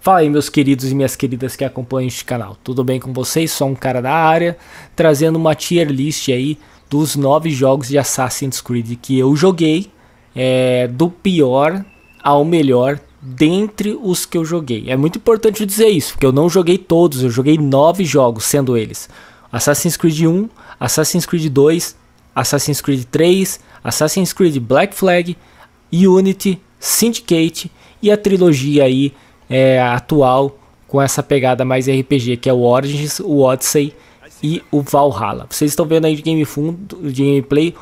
Fala aí, meus queridos e minhas queridas que acompanham este canal. Tudo bem com vocês? Sou um cara da área, trazendo uma tier list aí dos nove jogos de Assassin's Creed que eu joguei, é, do pior ao melhor, dentre os que eu joguei. É muito importante dizer isso, porque eu não joguei todos, eu joguei nove jogos, sendo eles Assassin's Creed 1, Assassin's Creed 2, Assassin's Creed 3, Assassin's Creed Black Flag, Unity, Syndicate e a trilogia aí é, atual com essa pegada mais RPG, que é o Origins, o Odyssey e o Valhalla. Vocês estão vendo aí de, game fundo, de gameplay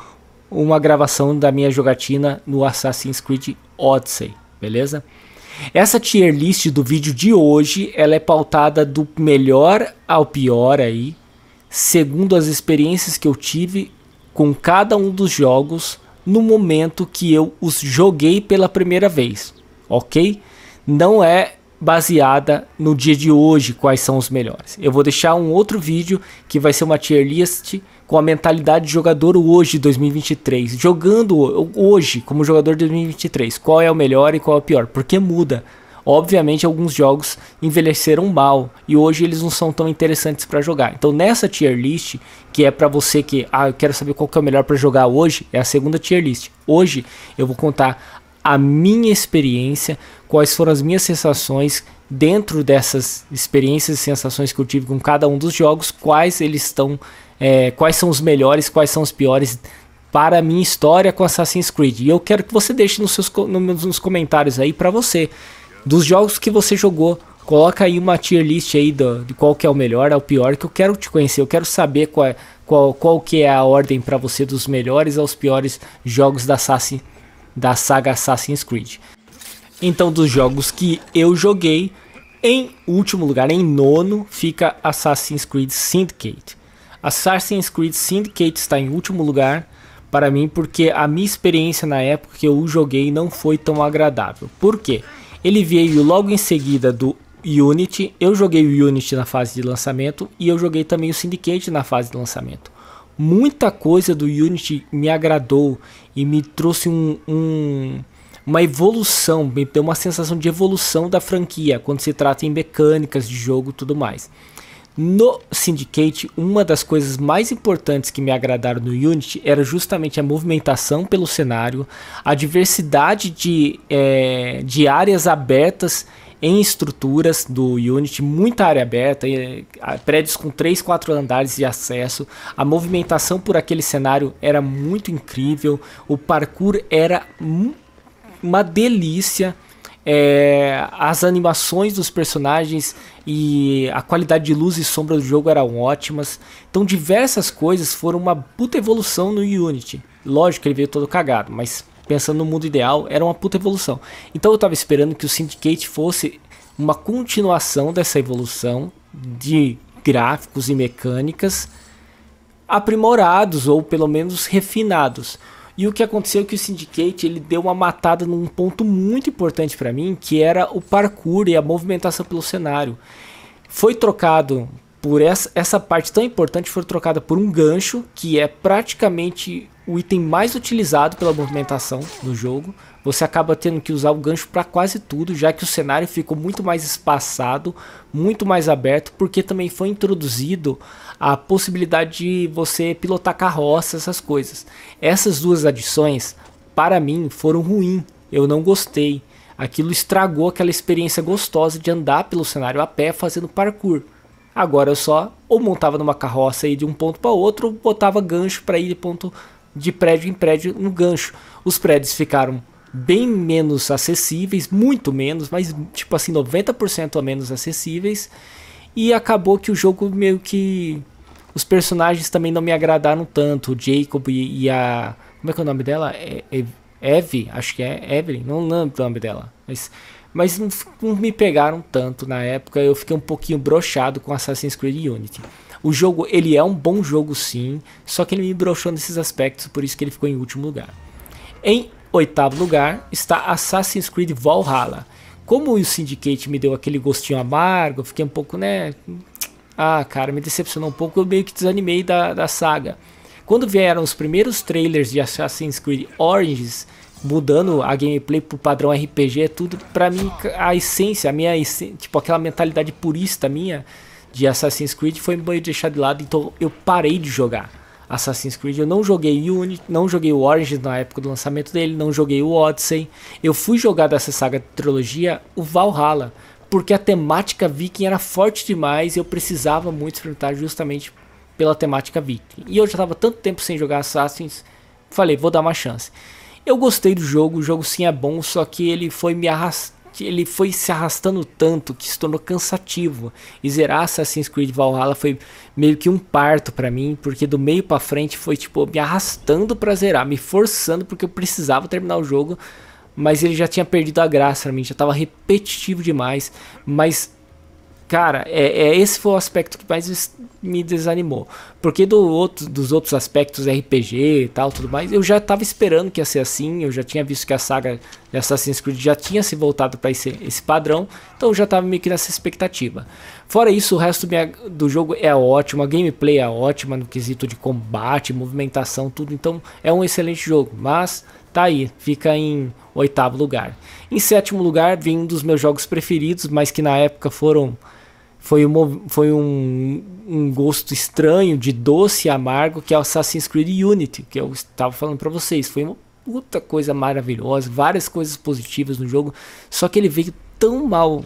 uma gravação da minha jogatina no Assassin's Creed Odyssey, beleza? Essa tier list do vídeo de hoje, ela é pautada do melhor ao pior aí, segundo as experiências que eu tive com cada um dos jogos no momento que eu os joguei pela primeira vez, ok? Não é baseada no dia de hoje quais são os melhores. Eu vou deixar um outro vídeo que vai ser uma tier list com a mentalidade de jogador hoje 2023, jogando hoje como jogador de 2023, qual é o melhor e qual é o pior, porque muda. Obviamente alguns jogos envelheceram mal e hoje eles não são tão interessantes para jogar. Então nessa tier list, que é para você que ah, eu quero saber qual que é o melhor para jogar hoje, é a segunda tier list. Hoje eu vou contar a minha experiência, quais foram as minhas sensações dentro dessas experiências e sensações que eu tive com cada um dos jogos, quais eles estão, é, quais são os melhores, quais são os piores para a minha história com Assassin's Creed. E eu quero que você deixe nos seus nos comentários aí para você dos jogos que você jogou. Coloca aí uma tier list aí do, de qual que é o melhor, é o pior, que eu quero te conhecer, eu quero saber qual, é, qual, qual que é a ordem para você dos melhores aos piores jogos da Assassin's Creed da saga Assassin's Creed. Então, dos jogos que eu joguei, em último lugar, em nono, fica Assassin's Creed Syndicate. Assassin's Creed Syndicate está em último lugar para mim porque a minha experiência na época que eu o joguei não foi tão agradável. Por quê? Ele veio logo em seguida do Unity. Eu joguei o Unity na fase de lançamento e eu joguei também o Syndicate na fase de lançamento muita coisa do Unity me agradou e me trouxe um, um, uma evolução, me deu uma sensação de evolução da franquia quando se trata em mecânicas de jogo e tudo mais. No Syndicate, uma das coisas mais importantes que me agradaram no Unity era justamente a movimentação pelo cenário, a diversidade de, é, de áreas abertas em estruturas do Unity, muita área aberta, prédios com 3, 4 andares de acesso. A movimentação por aquele cenário era muito incrível, o parkour era uma delícia. É, as animações dos personagens e a qualidade de luz e sombra do jogo eram ótimas. Então, diversas coisas foram uma puta evolução no Unity. Lógico que ele veio todo cagado, mas pensando no mundo ideal, era uma puta evolução. Então eu tava esperando que o Syndicate fosse uma continuação dessa evolução de gráficos e mecânicas aprimorados ou pelo menos refinados. E o que aconteceu é que o Syndicate ele deu uma matada num ponto muito importante para mim, que era o parkour e a movimentação pelo cenário. Foi trocado por essa, essa parte tão importante foi trocada por um gancho, que é praticamente o item mais utilizado pela movimentação no jogo. Você acaba tendo que usar o gancho para quase tudo, já que o cenário ficou muito mais espaçado, muito mais aberto, porque também foi introduzido a possibilidade de você pilotar carroça, essas coisas. Essas duas adições, para mim, foram ruins. Eu não gostei. Aquilo estragou aquela experiência gostosa de andar pelo cenário a pé fazendo parkour. Agora eu só ou montava numa carroça e de um ponto para outro, ou botava gancho para ir de ponto de prédio em prédio no gancho. Os prédios ficaram bem menos acessíveis, muito menos, mas tipo assim 90% a menos acessíveis. E acabou que o jogo meio que os personagens também não me agradaram tanto. O Jacob e, a como é que é o nome dela? É, é, Eve, acho que é Evelyn, não lembro o nome dela, mas mas não, não me pegaram tanto na época. Eu fiquei um pouquinho brochado com Assassin's Creed Unity. O jogo, ele é um bom jogo sim, só que ele me brochou nesses aspectos, por isso que ele ficou em último lugar. Em oitavo lugar está Assassin's Creed Valhalla. Como o Syndicate me deu aquele gostinho amargo, fiquei um pouco, né? Ah, cara, me decepcionou um pouco, eu meio que desanimei da, da saga. Quando vieram os primeiros trailers de Assassin's Creed Origins, mudando a gameplay pro padrão RPG, é tudo para mim a essência, a minha tipo aquela mentalidade purista minha de Assassin's Creed foi meio deixada de lado, então eu parei de jogar Assassin's Creed. Eu não joguei Unity, não joguei o Origins na época do lançamento dele, não joguei o Odyssey. Eu fui jogar dessa saga de trilogia o Valhalla, porque a temática viking era forte demais e eu precisava muito enfrentar justamente pela temática viking. E eu já estava tanto tempo sem jogar Assassin's, falei, vou dar uma chance. Eu gostei do jogo, o jogo sim é bom, só que ele foi me arrastando ele foi se arrastando tanto que se tornou cansativo. E zerar Assassin's Creed Valhalla foi meio que um parto para mim, porque do meio para frente foi tipo me arrastando para zerar, me forçando porque eu precisava terminar o jogo, mas ele já tinha perdido a graça pra mim, já tava repetitivo demais, mas Cara, é, é, esse foi o aspecto que mais me desanimou. Porque do outro, dos outros aspectos RPG e tal, tudo mais, eu já estava esperando que ia ser assim, eu já tinha visto que a saga de Assassin's Creed já tinha se voltado para esse, esse padrão, então eu já estava meio que nessa expectativa. Fora isso, o resto do jogo é ótimo, a gameplay é ótima no quesito de combate, movimentação, tudo, então é um excelente jogo, mas tá aí, fica em oitavo lugar. Em sétimo lugar, vem um dos meus jogos preferidos, mas que na época foram foi, um foi um, um gosto estranho de doce e amargo que é o Assassin's Creed Unity, que eu estava falando para vocês. Foi uma puta coisa maravilhosa, várias coisas positivas no jogo, só que ele veio tão mal,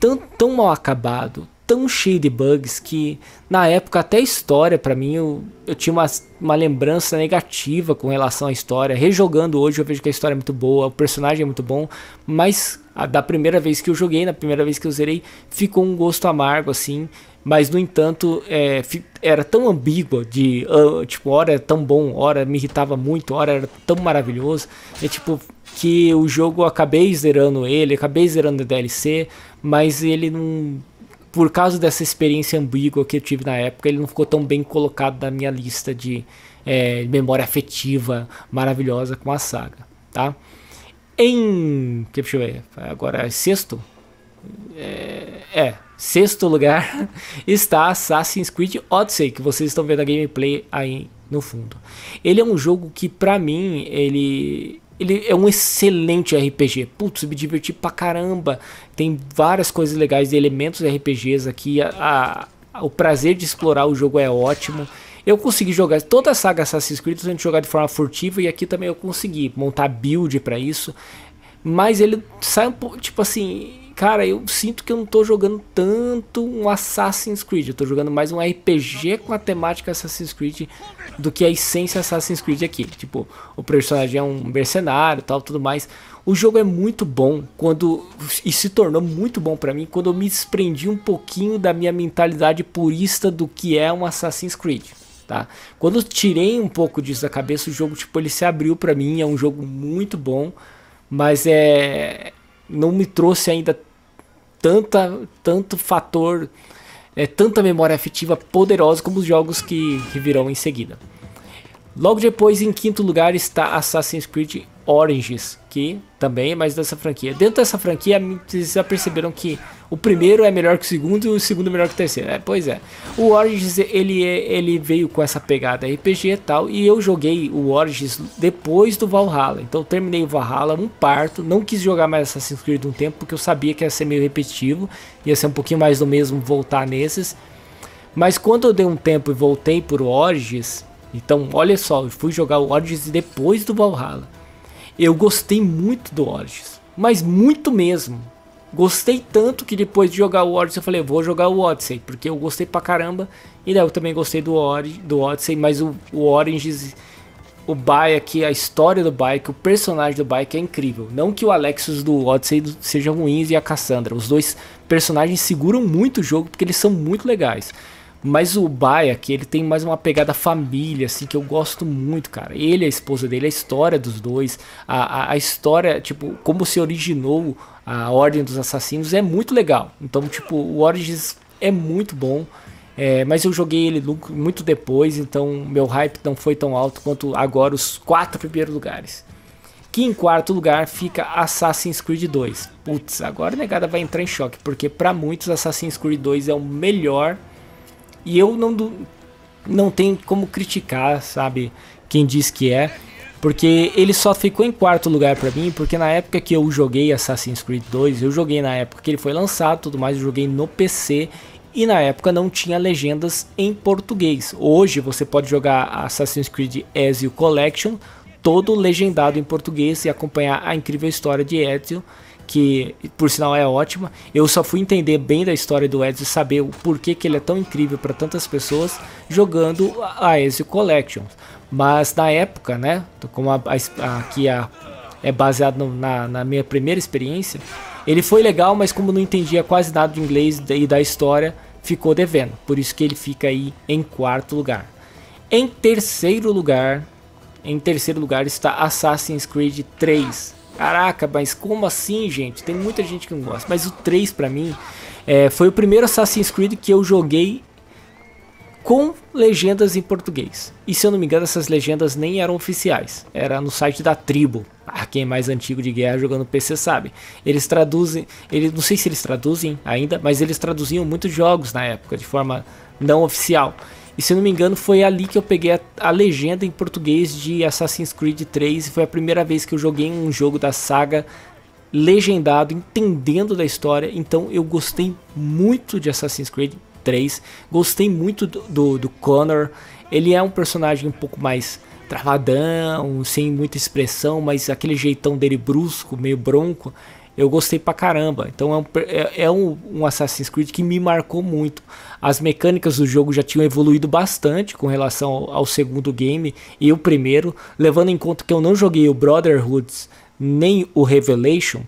tão, tão mal acabado, tão cheio de bugs que na época até a história para mim eu, eu tinha uma, uma lembrança negativa com relação à história. Rejogando hoje eu vejo que a história é muito boa, o personagem é muito bom, mas a, da primeira vez que eu joguei, na primeira vez que eu zerei, ficou um gosto amargo assim. Mas no entanto é, era tão ambígua de uh, tipo hora é tão bom, hora me irritava muito, hora era tão maravilhoso. É tipo que o jogo acabei zerando ele, acabei zerando a DLC, mas ele não por causa dessa experiência ambígua que eu tive na época, ele não ficou tão bem colocado na minha lista de é, memória afetiva maravilhosa com a saga, tá? Em, deixa eu ver, agora é sexto? É, é, sexto lugar está Assassin's Creed Odyssey, que vocês estão vendo a gameplay aí no fundo. Ele é um jogo que para mim, ele ele é um excelente RPG. Putz, me diverti pra caramba. Tem várias coisas legais, elementos RPGs aqui. A, a, o prazer de explorar o jogo é ótimo. Eu consegui jogar toda a saga Assassin's Creed sendo jogar de forma furtiva e aqui também eu consegui montar build para isso. Mas ele sai um pouco, tipo assim, cara, eu sinto que eu não tô jogando tanto um Assassin's Creed. Eu tô jogando mais um RPG com a temática Assassin's Creed do que a essência Assassin's Creed aqui. Tipo, o personagem é um mercenário tal, tudo mais. O jogo é muito bom quando. E se tornou muito bom para mim quando eu me desprendi um pouquinho da minha mentalidade purista do que é um Assassin's Creed. Tá? Quando eu tirei um pouco disso da cabeça, o jogo tipo ele se abriu para mim, é um jogo muito bom, mas é não me trouxe ainda tanta, tanto fator, é, tanta memória afetiva poderosa como os jogos que, que virão em seguida. Logo depois, em quinto lugar, está Assassin's Creed Oranges, que também é mais dessa franquia. Dentro dessa franquia, vocês já perceberam que o primeiro é melhor que o segundo e o segundo melhor que o terceiro. É, pois é. O Oranges, ele, é, ele veio com essa pegada RPG e tal, e eu joguei o Oranges depois do Valhalla. Então terminei o Valhalla, um parto, não quis jogar mais Assassin's Creed um tempo, porque eu sabia que ia ser meio repetitivo, ia ser um pouquinho mais do mesmo voltar nesses. Mas quando eu dei um tempo e voltei por Origins, então olha só, eu fui jogar o Origins depois do Valhalla. Eu gostei muito do Origins, mas muito mesmo. Gostei tanto que depois de jogar o Odyssey eu falei, vou jogar o Odyssey, porque eu gostei pra caramba. E daí eu também gostei do, Ori do Odyssey, mas o, o Origins, o a história do bike, o personagem do bike é incrível. Não que o Alexis do Odyssey sejam ruins e a Cassandra, os dois personagens seguram muito o jogo porque eles são muito legais. Mas o Baia que ele tem mais uma pegada família, assim, que eu gosto muito, cara. Ele, a esposa dele, a história dos dois, a, a, a história, tipo, como se originou a Ordem dos Assassinos é muito legal. Então, tipo, o Origins é muito bom. É, mas eu joguei ele muito depois, então meu hype não foi tão alto quanto agora os quatro primeiros lugares. Que em quarto lugar fica Assassin's Creed 2. Putz, agora a negada vai entrar em choque, porque para muitos Assassin's Creed 2 é o melhor e eu não, não tenho como criticar, sabe, quem diz que é. Porque ele só ficou em quarto lugar para mim, porque na época que eu joguei Assassin's Creed 2, eu joguei na época que ele foi lançado, tudo mais, eu joguei no PC e na época não tinha legendas em português. Hoje você pode jogar Assassin's Creed Ezio Collection todo legendado em português e acompanhar a incrível história de Ezio que por sinal é ótima. Eu só fui entender bem da história do Ezio e saber o porquê que ele é tão incrível para tantas pessoas jogando a Ezio Collection. Mas na época, né, como a, a, aqui a, é baseado no, na, na minha primeira experiência, ele foi legal, mas como não entendia quase nada de inglês e da história, ficou devendo. Por isso que ele fica aí em quarto lugar. Em terceiro lugar, em terceiro lugar está Assassin's Creed 3. Caraca, mas como assim, gente? Tem muita gente que não gosta. Mas o 3 para mim é, foi o primeiro Assassin's Creed que eu joguei com legendas em português. E se eu não me engano, essas legendas nem eram oficiais. Era no site da tribo. Ah, quem é mais antigo de guerra jogando PC sabe. Eles traduzem, eles, não sei se eles traduzem ainda, mas eles traduziam muitos jogos na época de forma não oficial. E se não me engano, foi ali que eu peguei a, a, legenda em português de Assassin's Creed 3 e foi a primeira vez que eu joguei um jogo da saga legendado, entendendo da história. Então eu gostei muito de Assassin's Creed 3, gostei muito do, do, do Connor. Ele é um personagem um pouco mais travadão, sem muita expressão, mas aquele jeitão dele brusco, meio bronco, eu gostei pra caramba. Então é um, é, é um, um, Assassin's Creed que me marcou muito. As mecânicas do jogo já tinham evoluído bastante com relação ao, ao segundo game e o primeiro, levando em conta que eu não joguei o Brotherhoods nem o Revelation.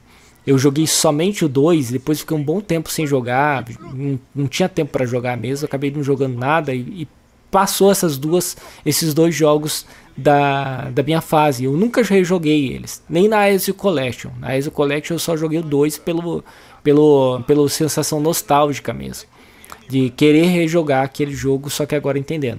Eu joguei somente o 2, depois fiquei um bom tempo sem jogar, não, não tinha tempo para jogar mesmo, acabei não jogando nada e, e passou essas duas, esses dois jogos da, da minha fase. Eu nunca rejoguei eles, nem na Ezio Collection. Na Ezio Collection eu só joguei dois pelo, pelo, pelo sensação nostálgica mesmo, de querer rejogar aquele jogo, só que agora entendendo.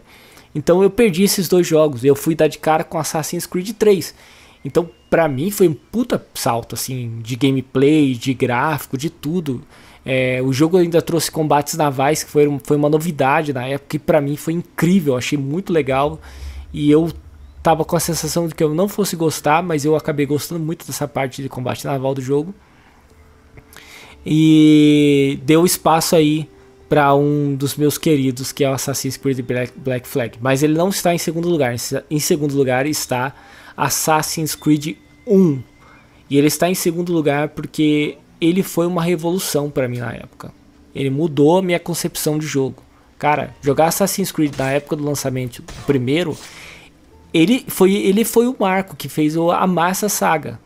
Então eu perdi esses dois jogos, eu fui dar de cara com Assassin's Creed 3. Então, para mim foi um puta salto assim de gameplay, de gráfico, de tudo. É, o jogo ainda trouxe combates navais, que foi, foi uma novidade na época, e para mim foi incrível, achei muito legal. E eu tava com a sensação de que eu não fosse gostar, mas eu acabei gostando muito dessa parte de combate naval do jogo. E deu espaço aí para um dos meus queridos, que é o Assassin's Creed Black, Black Flag. Mas ele não está em segundo lugar. Em segundo lugar está Assassin's Creed 1. E ele está em segundo lugar porque ele foi uma revolução para mim na época. Ele mudou a minha concepção de jogo. Cara, jogar Assassin's Creed na época do lançamento primeiro, ele foi, ele foi o marco que fez a massa saga.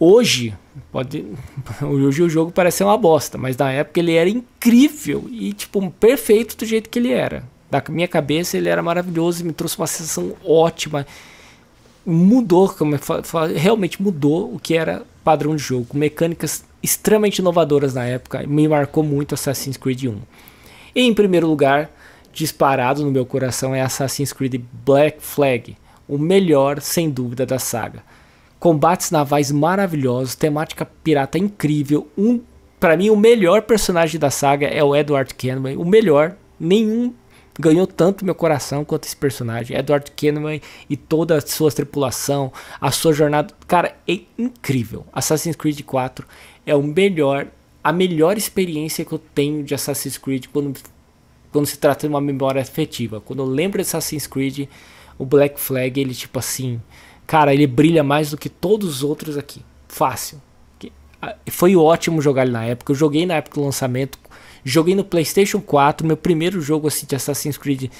Hoje, pode, hoje o jogo parece uma bosta, mas na época ele era incrível e tipo perfeito do jeito que ele era. Da minha cabeça ele era maravilhoso, e me trouxe uma sensação ótima. Mudou, como eu falo, realmente mudou o que era padrão de jogo, mecânicas extremamente inovadoras na época, me marcou muito Assassin's Creed 1. E em primeiro lugar, disparado no meu coração é Assassin's Creed Black Flag, o melhor sem dúvida da saga. Combates navais maravilhosos, temática pirata incrível, um para mim o melhor personagem da saga é o Edward Kenway, o melhor, nenhum ganhou tanto meu coração quanto esse personagem. Edward Kenway e toda a sua tripulação, a sua jornada. Cara, é incrível. Assassin's Creed 4 é o melhor, a melhor experiência que eu tenho de Assassin's Creed quando, quando se trata de uma memória afetiva. Quando eu lembro de Assassin's Creed, o Black Flag, ele tipo assim. Cara, ele brilha mais do que todos os outros aqui. Fácil. Foi ótimo jogar ele na época. Eu joguei na época do lançamento Joguei no PlayStation 4, meu primeiro jogo assim de Assassin's Creed.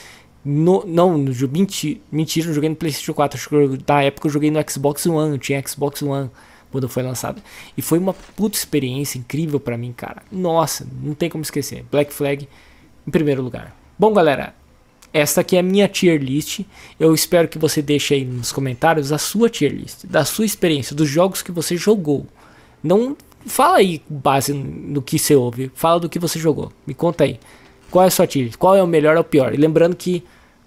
No, não, no, mentira, mentira, não joguei no PlayStation 4. Acho que da época eu joguei no Xbox One, eu tinha Xbox One quando foi lançado. E foi uma puta experiência incrível para mim, cara. Nossa, não tem como esquecer. Black Flag em primeiro lugar. Bom, galera, esta aqui é a minha tier list. Eu espero que você deixe aí nos comentários a sua tier list, da sua experiência, dos jogos que você jogou. Não Fala aí, base no que você ouve. Fala do que você jogou. Me conta aí. Qual é a sua tier? Qual é o melhor ou o pior? E lembrando que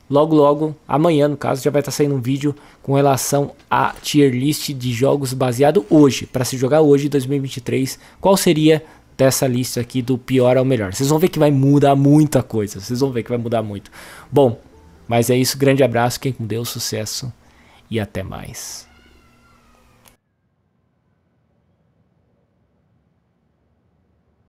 logo logo, amanhã no caso, já vai estar saindo um vídeo com relação à tier list de jogos baseado hoje, para se jogar hoje 2023, qual seria dessa lista aqui do pior ao melhor. Vocês vão ver que vai mudar muita coisa, vocês vão ver que vai mudar muito. Bom, mas é isso, grande abraço, quem com Deus, sucesso e até mais.